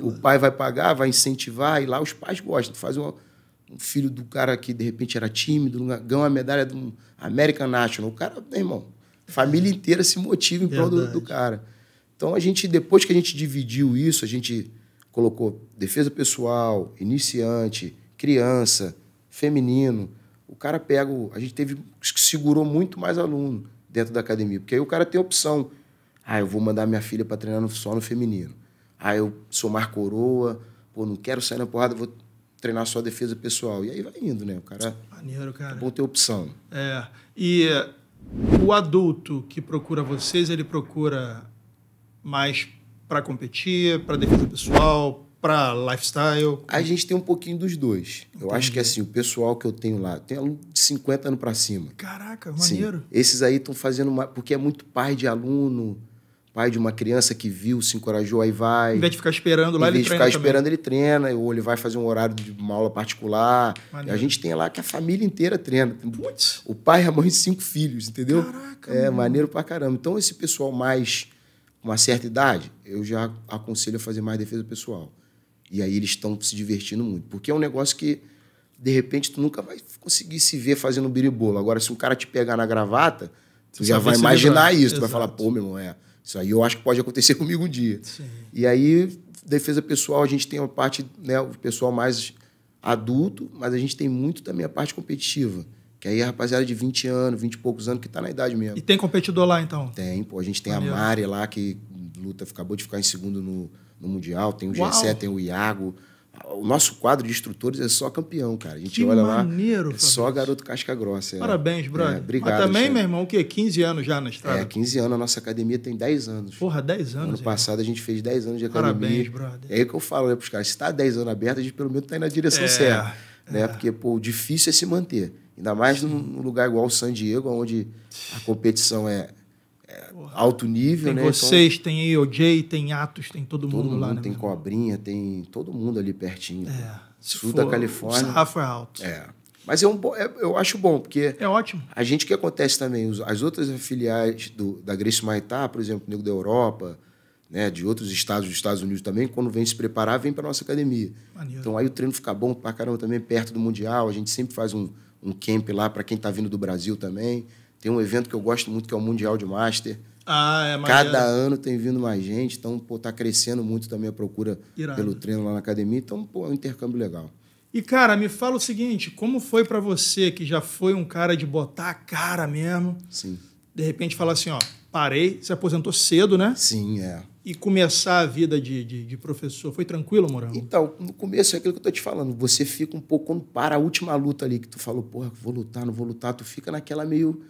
O pai vai pagar, vai incentivar, e lá os pais gostam. Faz um, um filho do cara que de repente era tímido, ganha uma medalha do um American National. O cara, meu irmão, família inteira se motiva em prol do, do, cara. Então a gente, depois que a gente dividiu isso, a gente colocou defesa pessoal, iniciante, criança, feminino. O cara pega, a gente teve, segurou muito mais aluno dentro da academia, porque aí o cara tem opção. Ah, eu vou mandar minha filha para treinar no, só no feminino ah, eu sou mar coroa, pô, não quero sair na porrada, vou treinar só defesa pessoal. E aí vai indo, né? O cara. Maneiro, cara. É bom ter opção. É. E o adulto que procura vocês, ele procura mais para competir, para defesa pessoal, para lifestyle? A gente tem um pouquinho dos dois. Entendi. Eu acho que assim, o pessoal que eu tenho lá, tem aluno de 50 anos para cima. Caraca, maneiro. Sim. Esses aí estão fazendo uma, porque é muito pai de aluno pai de uma criança que viu, se encorajou, aí vai. Em vez de ficar esperando lá, ele treina. Em vez de ficar esperando, também. ele treina, ou ele vai fazer um horário de uma aula particular. a gente tem lá que a família inteira treina. Putz. O pai, a mãe e cinco filhos, entendeu? Caraca. É mano. maneiro pra caramba. Então, esse pessoal mais uma certa idade, eu já aconselho a fazer mais defesa pessoal. E aí eles estão se divertindo muito. Porque é um negócio que, de repente, tu nunca vai conseguir se ver fazendo um biribolo. Agora, se um cara te pegar na gravata, tu, já vai imaginar isso. Tu Exato. vai falar, pô, meu irmão, é. Isso aí eu acho que pode acontecer comigo um dia. Sim. E aí, defesa pessoal, a gente tem uma parte, né, o pessoal mais adulto, mas a gente tem muito também a parte competitiva. Que aí é a rapaziada de 20 anos, 20 e poucos anos, que está na idade mesmo. E tem competidor lá, então? Tem, pô. A gente tem a Mari lá, que luta, acabou de ficar em segundo no, no Mundial. Tem o Gessé, tem o Iago. O nosso quadro de instrutores é só campeão, cara. A gente que olha maneiro, lá. É só garoto casca grossa. É. Parabéns, é, brother. É, obrigado. Mas também, meu irmão, o quê? 15 anos já na estrada? É, 15 anos. A nossa academia tem 10 anos. Porra, 10 anos. Ano é. passado a gente fez 10 anos de academia. Parabéns, brother. É aí que eu falo, né, pros caras, se tá 10 anos aberto, a gente pelo menos tá indo na direção é, certa. Né? É. Porque, pô, o difícil é se manter. Ainda mais num, num lugar igual o San Diego, onde a competição é alto nível, tem né? Então, tem vocês, então, tem EOJ, tem Atos, tem todo, todo mundo, mundo, lá, tem né? Tem Cobrinha, tem todo mundo ali pertinho. É. Sul for, da Califórnia. O é alto. É. Mas é um é, eu acho bom, porque. É ótimo. A gente que acontece também, as outras filiais do, da Grace Maitá, por exemplo, Nego da Europa, né, de outros estados dos Estados Unidos também, quando vem se preparar, vem para nossa academia. Maneiro. Então aí o treino fica bom para caramba também, perto do Mundial. A gente sempre faz um, um camp lá para quem está vindo do Brasil também. Tem um evento que eu gosto muito, que é o Mundial de Master. Ah, é maneiro. Cada ano tem vindo mais gente, então, pô, tá crescendo muito também a procura Irado. pelo treino lá na academia. Então, pô, é um intercâmbio legal. E, cara, me fala o seguinte: como foi para você, que já foi um cara de botar a cara mesmo? Sim. De repente falar assim, ó, parei, se aposentou cedo, né? Sim, é. E começar a vida de, de, de professor. Foi tranquilo, Morango? Então, no começo é aquilo que eu tô te falando. Você fica um pouco, quando para a última luta ali, que tu falou, porra, vou lutar, não vou lutar, tu fica naquela meio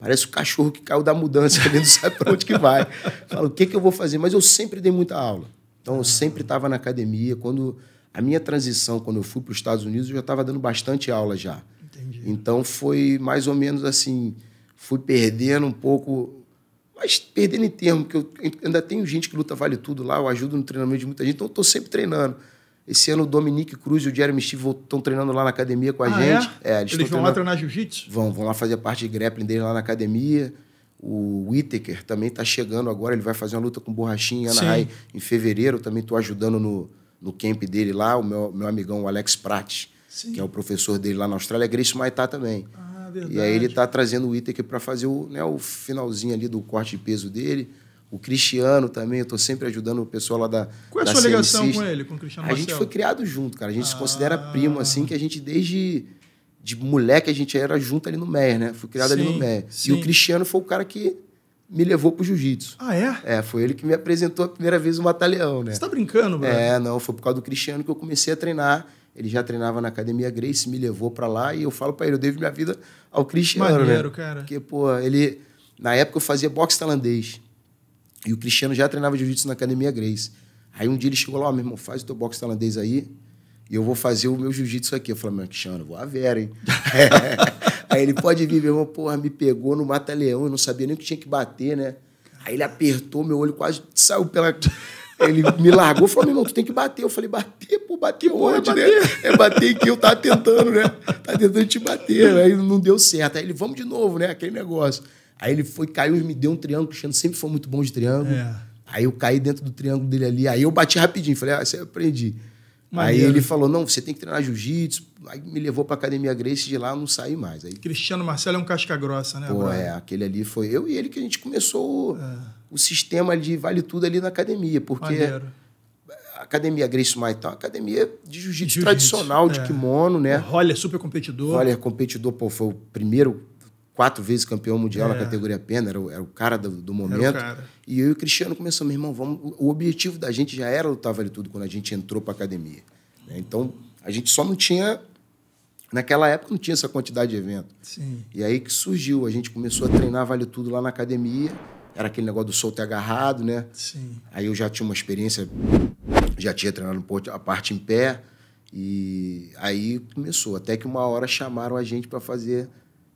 Parece o cachorro que caiu da mudança ali, não sabe para onde que vai. Fala, o que, que eu vou fazer? Mas eu sempre dei muita aula. Então, eu sempre estava na academia. Quando a minha transição, quando eu fui para os Estados Unidos, eu já estava dando bastante aula já. Entendi. Então, foi mais ou menos assim, fui perdendo um pouco mas perdendo em termos, que eu ainda tenho gente que luta vale tudo lá, eu ajudo no treinamento de muita gente, então eu estou sempre treinando. Esse ano o Dominique Cruz e o Jeremy Steve estão treinando lá na academia com a ah, é? gente. É? é eles, eles vão treinando... lá treinar jiu-jitsu? Vão, vão lá fazer parte de grappling dele lá na academia. O Whittaker também está chegando agora, ele vai fazer uma luta com o Borrachinha Anaheim em fevereiro. também estou ajudando no, no camp dele lá, o meu, meu amigão o Alex Pratt, Sim. que é o professor dele lá na Austrália, é Grace Maitá também. Ah, e aí ele está trazendo o Whittaker para fazer o, né, o finalzinho ali do corte de peso dele. O Cristiano também, eu estou sempre ajudando o pessoal lá da. Qual é a sua ligação com ele, com o Cristiano A gente foi criado junto, cara. A gente ah. se considera ah. primo, assim, que a gente desde de moleque a gente era junto ali no MER, né? Fui criado sim, ali no MER. Sim. E o Cristiano foi o cara que me levou pro jiu-jitsu. Ah, é? É, foi ele que me apresentou a primeira vez o Mataleão, né? Você tá brincando, bro? É, não, foi por causa do Cristiano que eu comecei a treinar. Ele já treinava na academia Grace, me levou para lá e eu falo para ele, eu devo minha vida ao Cristiano, Maneiro, né? cara. Porque, pô, ele na época eu fazia boxe tailandês. E o Cristiano já treinava jiu-jitsu na academia Grace. Aí um dia ele chegou lá, ó, oh, meu irmão, faz o teu boxe tailandês aí e eu vou fazer o meu jiu-jitsu aqui. Eu falei, meu Cristiano, vou a Vera, hein? aí ele pode vir, meu irmão, porra, me pegou no mata-leão, eu não sabia nem o que tinha que bater, né? Aí ele apertou meu olho, quase saiu pela. Ele me largou e falou: meu irmão, tu tem que bater. Eu falei, bater, pô, bater onde, né? É bater que eu tava tentando, né? Tava tentando te bater. Né? Aí não deu certo. Aí ele, vamos de novo, né? Aquele negócio. Aí ele foi, caiu e me deu um triângulo, o Cristiano sempre foi muito bom de triângulo. É. Aí eu caí dentro do triângulo dele ali, aí eu bati rapidinho, falei, ah, você aprendi. Maneiro. Aí ele falou, não, você tem que treinar jiu-jitsu. Aí me levou pra Academia Grace, de lá eu não saí mais. Aí... Cristiano Marcelo é um casca grossa, né? Pô, é, aquele ali foi eu e ele que a gente começou é. o sistema de vale tudo ali na academia, porque... Maneiro. Academia Grace é Maitão, academia de jiu-jitsu jiu tradicional, é. de kimono, né? O Roller é super competidor. Roller é competidor, pô, foi o primeiro quatro vezes campeão mundial é. na categoria pena, era, era o cara do, do momento. Cara. E eu e o Cristiano começamos, meu irmão, vamos, o objetivo da gente já era lutar vale tudo quando a gente entrou para academia. Né? Então, a gente só não tinha Naquela época não tinha essa quantidade de evento. Sim. E aí que surgiu, a gente começou a treinar Vale Tudo lá na academia. Era aquele negócio do solto e agarrado, né? Sim. Aí eu já tinha uma experiência, já tinha treinado a parte em pé. E aí começou. Até que uma hora chamaram a gente para fazer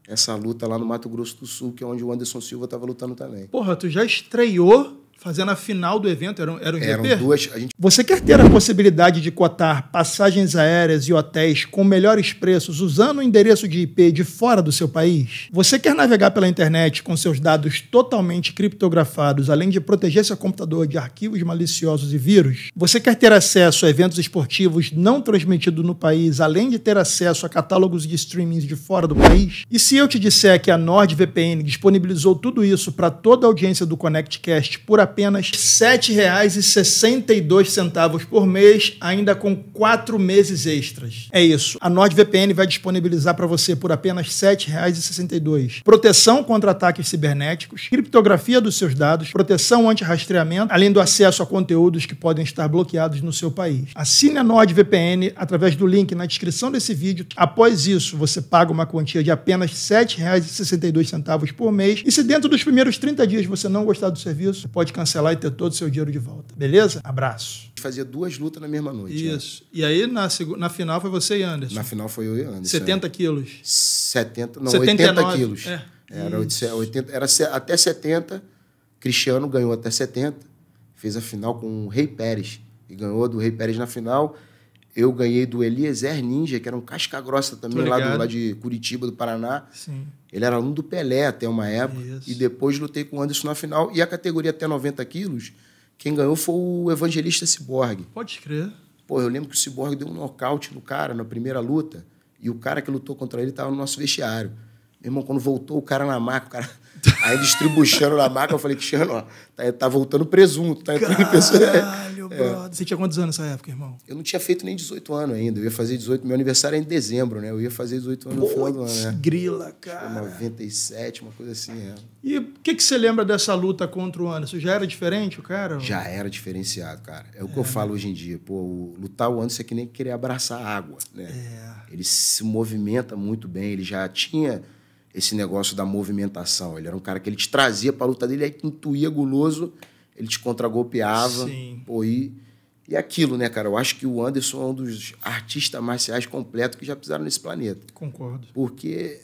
essa luta lá no Mato Grosso do Sul, que é onde o Anderson Silva estava lutando também. Porra, tu já estreou fazendo a final do evento, era, era um GP? Eram duas. Gente... Você quer ter a possibilidade de cotar passagens aéreas e hotéis com melhores preços usando o endereço de IP de fora do seu país? Você quer navegar pela internet com seus dados totalmente criptografados, além de proteger seu computador de arquivos maliciosos e vírus? Você quer ter acesso a eventos esportivos não transmitidos no país, além de ter acesso a catálogos de streamings de fora do país? E se eu te disser que a NordVPN disponibilizou tudo isso para toda a audiência do ConnectCast por apenas apenas R$ 7,62 por mês, ainda com quatro meses extras. É isso. A NordVPN vai disponibilizar para você por apenas R$ 7,62 proteção contra ataques cibernéticos, criptografia dos seus dados, proteção anti-rastreamento, além do acesso a conteúdos que podem estar bloqueados no seu país. Assine a NordVPN através do link na descrição desse vídeo. Após isso, você paga uma quantia de apenas R$ 7,62 por mês e se dentro dos primeiros 30 dias você não gostar do serviço, pode cancelar e ter todo o seu dinheiro de volta. Beleza? Abraço. Fazia duas lutas na mesma noite. Né? Isso. É. E aí, na, na final, foi você e Anderson. Na final foi eu e Anderson. 70 é. quilos. 70, não, 79. 80 quilos. É. Era, 80, é, era até 70. Cristiano ganhou até 70. Fez a final com o Rei Pérez. E ganhou do Rei Pérez na final. Eu ganhei do Eliezer Ninja, que era um casca grossa também, lá, do, lá, de Curitiba, do Paraná. Sim. Ele era aluno do Pelé até uma época. Isso. E depois lutei com o Anderson na final. E a categoria até 90 quilos, quem ganhou foi o Evangelista Ciborgue. Pode crer. Pô, eu lembro que o Ciborgue deu um nocaute no cara na primeira luta. E o cara que lutou contra ele estava no nosso vestiário. Meu irmão, quando voltou o cara na maca, o cara. Aí distribuindo na maca, eu falei, Cristiano, ó, tá, tá voltando presunto, tá entrando é. Caralho, pessoa. Caralho, é. brother. Você tinha quantos anos nessa época, irmão? Eu não tinha feito nem 18 anos ainda. Eu ia fazer 18. Meu aniversário é em dezembro, né? Eu ia fazer 18 anos Pô, no final do ano. Né? Grila, cara. 97, uma coisa assim, é. E o que, que você lembra dessa luta contra o Anderson? Já era diferente o cara? Já era diferenciado, cara. É o que eu é, falo né? hoje em dia. Pô, lutar o Anderson é que nem querer abraçar água, né? É. Ele se movimenta muito bem, ele já tinha esse negócio da movimentação. Ele era um cara que ele te trazia para a luta dele, aí tu intuía guloso, ele te contragolpeava. Sim. Pô, e, e é aquilo, né, cara? Eu acho que o Anderson é um dos artistas marciais completos que já pisaram nesse planeta. Concordo. Porque,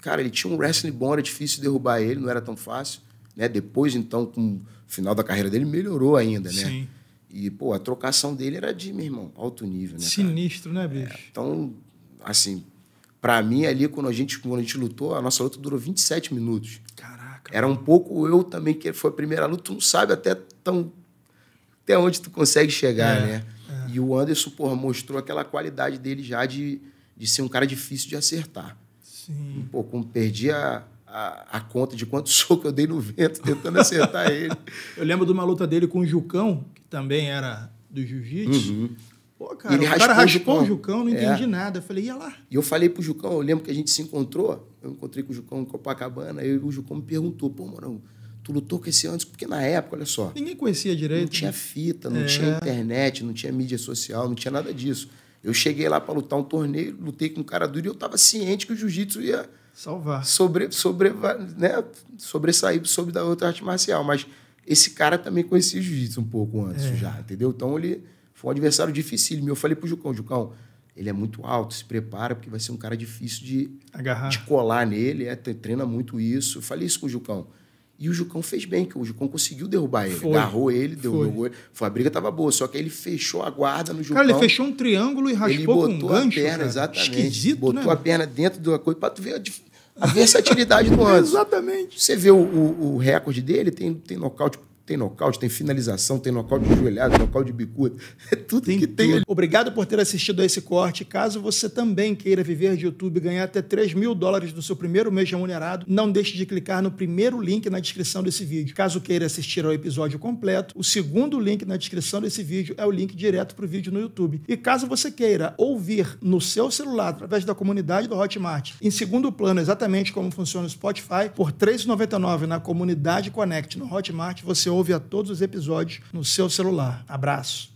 cara, ele tinha um wrestling bom, era difícil derrubar ele, não era tão fácil. Né? Depois, então, com o final da carreira dele, melhorou ainda, né? Sim. E, pô, a trocação dele era de, meu irmão, alto nível, né? Sinistro, cara? né, bicho? É, então, assim, para mim, ali, quando a, gente, quando a gente lutou, a nossa luta durou 27 minutos. Caraca. Era um pouco eu também, que foi a primeira luta, tu não sabe até tão até onde tu consegue chegar, é, né? É. E o Anderson, porra, mostrou aquela qualidade dele já de, de ser um cara difícil de acertar. Sim. pô, como perdi a, a, a, conta de quanto soco eu dei no vento tentando acertar ele. Eu lembro de uma luta dele com o Jucão, que também era do jiu-jitsu. Uhum. Pô, cara, ele o cara raspou o Jucão, não é. entendi é. nada. Eu falei, ia lá. E eu falei pro Jucão, eu lembro que a gente se encontrou, eu encontrei com o Jucão em Copacabana, e o Jucão me perguntou, pô, mano, tu lutou com esse antes? Porque na época, olha só... Ninguém conhecia direito. Não tinha né? fita, não é. tinha internet, não tinha mídia social, não tinha nada disso. Eu cheguei lá para lutar um torneio, lutei com um cara duro e eu tava ciente que o jiu-jitsu ia... Salvar. Sobre, sobre, né, sobressair sobre da outra arte marcial. Mas esse cara também conhecia o jiu-jitsu um pouco antes é. já, entendeu? Então ele foi um adversário difícil Eu falei pro Jucão, Jucão, ele é muito alto, se prepara, porque vai ser um cara difícil de, Agarrar. de colar nele, é, treina muito isso. Eu falei isso com o Jucão. E o Jucão fez bem, que o Jucão conseguiu derrubar ele. Foi. Agarrou ele, derrubou foi. ele. Foi, a briga estava boa, só que ele fechou a guarda no Jucão. Cara, ele fechou um triângulo e raspou ele botou com um gancho, a perna, cara. exatamente. Esquisito, botou né? a perna dentro da coisa para tu ver a, versatilidade do Anderson. Exatamente. Você vê o, o, o, recorde dele, tem, tem nocaute tem nocaute, tem finalização, tem nocaute de joelhado nocaute de bicuda. É tudo tem que tudo. tem. Obrigado por ter assistido a esse corte. Caso você também queira viver de YouTube e ganhar até 3 mil dólares do seu primeiro mês remunerado, não deixe de clicar no primeiro link na descrição desse vídeo. Caso queira assistir ao episódio completo, o segundo link na descrição desse vídeo é o link direto para o vídeo no YouTube. E caso você queira ouvir no seu celular, através da comunidade do Hotmart, em segundo plano, exatamente como funciona o Spotify, por R$ 3,99 na comunidade Connect no Hotmart, você ouve a todos os episódios no seu celular. Abraço.